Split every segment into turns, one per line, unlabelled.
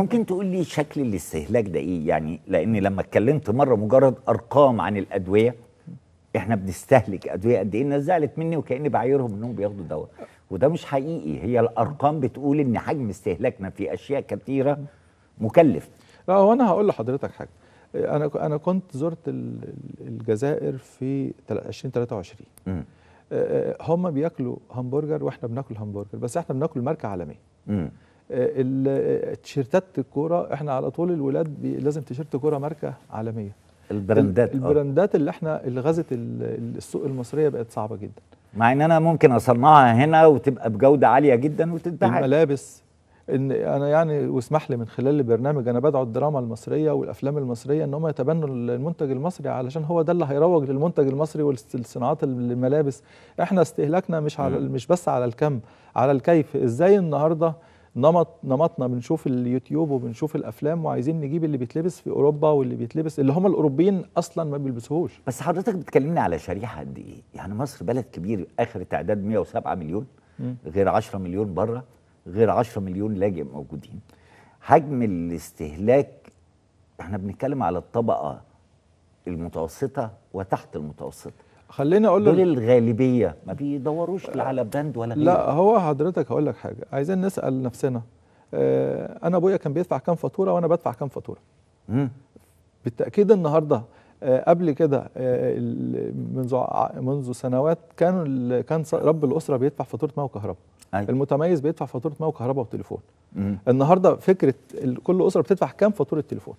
ممكن تقول لي شكل الاستهلاك ده ايه يعني لان لما اتكلمت مره مجرد ارقام عن الادويه احنا بنستهلك ادويه قد ايه الناس زعلت مني وكاني بعايرهم انهم بياخدوا دواء وده مش حقيقي هي الارقام بتقول ان حجم استهلاكنا في اشياء كثيره
مكلف لا هو انا هقول لحضرتك حاجه انا انا كنت زرت الجزائر في 2023 هم بياكلوا همبرجر واحنا بناكل همبرجر بس احنا بناكل ماركه عالميه آه، آه، تيشيرتات الكوره احنا على طول الولاد لازم تيشيرت كوره ماركه عالميه البراندات البراندات اللي احنا اللي غزت السوق المصريه بقت صعبه جدا مع ان انا ممكن اصنعها هنا وتبقى بجوده عاليه جدا وتتباع الملابس ان انا يعني واسمح لي من خلال البرنامج انا بدعو الدراما المصريه والافلام المصريه ان هم يتبنوا المنتج المصري علشان هو ده اللي هيروج للمنتج المصري والصناعات الملابس احنا استهلاكنا مش على مش بس على الكم على الكيف ازاي النهارده نمط نمطنا بنشوف اليوتيوب وبنشوف الافلام وعايزين نجيب اللي بيتلبس في اوروبا واللي بيتلبس اللي هم الاوروبيين اصلا ما بيلبسوهوش بس حضرتك بتكلمني على شريحه قد ايه يعني مصر بلد كبير
اخر تعداد 107 مليون غير 10 مليون بره غير 10 مليون لاجئ موجودين حجم الاستهلاك احنا بنتكلم على الطبقه المتوسطه وتحت المتوسطه خليني اقول دول
الغالبيه
ما بيدوروش لا على براند ولا غيره لا
هو حضرتك هقول لك حاجه عايزين نسال نفسنا آه انا ابويا كان بيدفع كام فاتوره وانا بدفع كام فاتوره امم بالتاكيد النهارده آه قبل كده آه منذ منذ سنوات كان كان رب الاسره بيدفع فاتوره ماء وكهرباء أيوة. المتميز بيدفع فاتوره ماء وكهرباء وتليفون مم. النهارده فكره كل اسره بتدفع كام فاتوره تليفون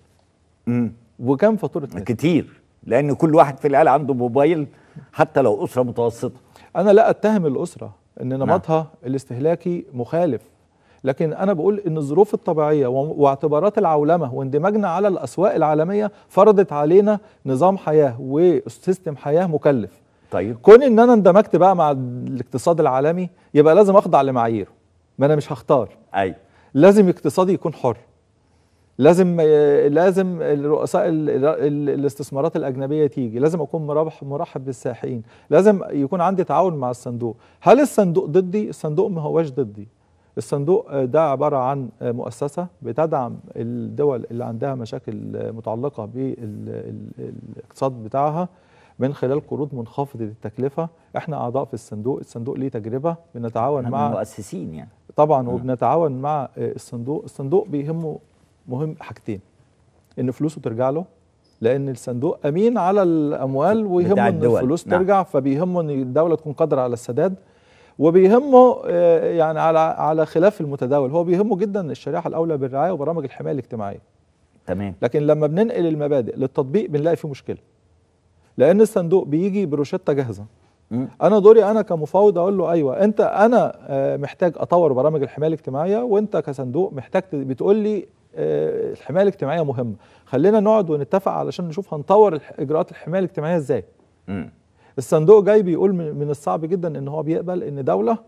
امم وكام فاتوره كتير لان كل واحد في العيال عنده موبايل حتى لو اسره متوسطه انا لا اتهم الاسره ان نعم. نمطها نعم. الاستهلاكي مخالف لكن انا بقول ان الظروف الطبيعيه واعتبارات العولمه واندماجنا على الاسواق العالميه فرضت علينا نظام حياه وسيستم حياه مكلف طيب كون ان انا اندمجت بقى مع الاقتصاد العالمي يبقى لازم اخضع لمعاييره ما انا مش هختار اي لازم اقتصادي يكون حر لازم لازم رؤساء الاستثمارات الاجنبيه تيجي لازم اكون مرحب بالسائحين لازم يكون عندي تعاون مع الصندوق هل الصندوق ضدي الصندوق ما هواش ضدي الصندوق ده عبارة عن مؤسسة بتدعم الدول اللي عندها مشاكل متعلقة بالاقتصاد بتاعها من خلال قروض منخفضة التكلفة احنا أعضاء في الصندوق الصندوق ليه تجربة بنتعاون مع المؤسسين يعني طبعا آه. وبنتعاون مع الصندوق الصندوق بيهمه مهم حاجتين ان فلوسه ترجع له لان الصندوق امين على الاموال ويهمه ان الفلوس نعم. ترجع فبيهمه ان الدوله تكون قادره على السداد وبيهمه آه، يعني على على خلاف المتداول هو بيهمه جدا الشريحه الاولى بالرعايه وبرامج الحمايه الاجتماعيه تمام لكن لما بننقل المبادئ للتطبيق بنلاقي فيه مشكله لان الصندوق بيجي بروشته جاهزه انا دوري انا كمفاوض اقول له ايوه انت انا آه، محتاج اطور برامج الحمايه الاجتماعيه وانت كصندوق محتاج بتقول لي آه، الحمايه الاجتماعيه مهمه خلينا نقعد ونتفق علشان نشوف هنطور اجراءات الحمايه الاجتماعيه ازاي الصندوق جاي بيقول من الصعب جدا ان هو بيقبل ان دوله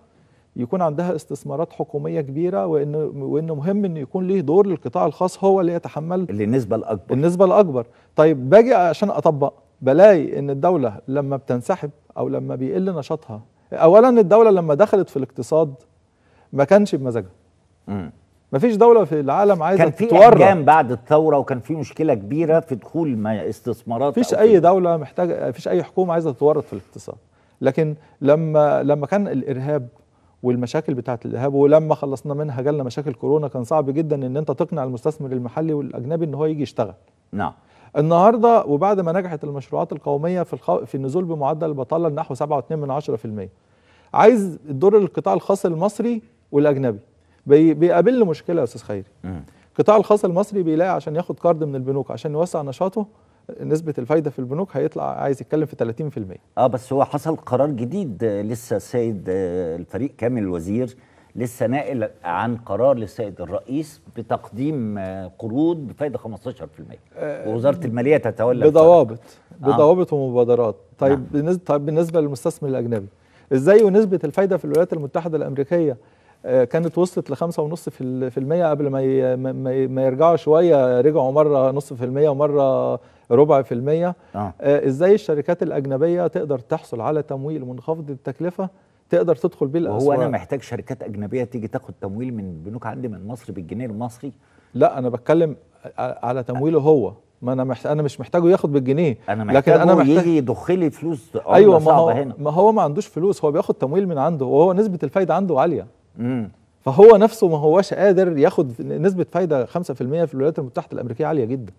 يكون عندها استثمارات حكوميه كبيره وان وان مهم ان يكون ليه دور للقطاع الخاص هو اللي يتحمل اللي النسبه الاكبر النسبه الاكبر طيب باجي عشان اطبق بلاقي ان الدوله لما بتنسحب او لما بيقل نشاطها اولا الدوله لما دخلت في الاقتصاد ما كانش بمزاجها مفيش دوله في العالم عايزه تتورط كان في احجام بعد الثوره وكان في مشكله كبيره في دخول ما استثمارات مفيش اي دوله محتاجه مفيش اي حكومه عايزه تتورط في الاقتصاد لكن لما لما كان الارهاب والمشاكل بتاعه الارهاب ولما خلصنا منها جالنا مشاكل كورونا كان صعب جدا ان انت تقنع المستثمر المحلي والاجنبي ان هو يجي يشتغل نعم النهارده وبعد ما نجحت المشروعات القوميه في الخو... في النزول بمعدل البطاله لنحو 7.2 عايز دور القطاع الخاص المصري والاجنبي بي له مشكله يا استاذ خيري القطاع الخاص المصري بيلاقي عشان ياخد كارد من البنوك عشان يوسع نشاطه نسبة الفايدة في البنوك هيطلع عايز يتكلم في 30%
اه بس هو حصل قرار جديد آه، لسه السيد آه، الفريق كامل الوزير لسه ناقل عن قرار للسيد الرئيس بتقديم آه، قروض بفايده 15% آه ووزاره الماليه تتولى بضوابط بضوابط
آه. ومبادرات طيب آه. بالنسبه طيب بالنسبه للمستثمر الاجنبي ازاي ونسبه الفايده في الولايات المتحده الامريكيه آه، كانت وصلت لخمسة ونص في المية قبل ما ما يرجعوا شوية رجعوا مرة نص في المية ومرة ربع في المية آه. آه، ازاي الشركات الأجنبية تقدر تحصل على تمويل منخفض التكلفة تقدر تدخل بيه الأسواق وهو أنا محتاج شركات أجنبية تيجي تاخد تمويل من بنوك عندي من مصر بالجنيه المصري لا أنا بتكلم على تمويله هو ما انا محت... انا مش محتاجه ياخد بالجنيه انا محتاجه لكن انا محتاج... يجي يضخ لي فلوس ايوه ما هو هنا. ما هو ما عندوش فلوس هو بياخد تمويل من عنده وهو نسبه الفايده عنده عاليه مم. فهو نفسه ما هوش قادر ياخد نسبه فايده 5% في الولايات المتحده الامريكيه عاليه جدا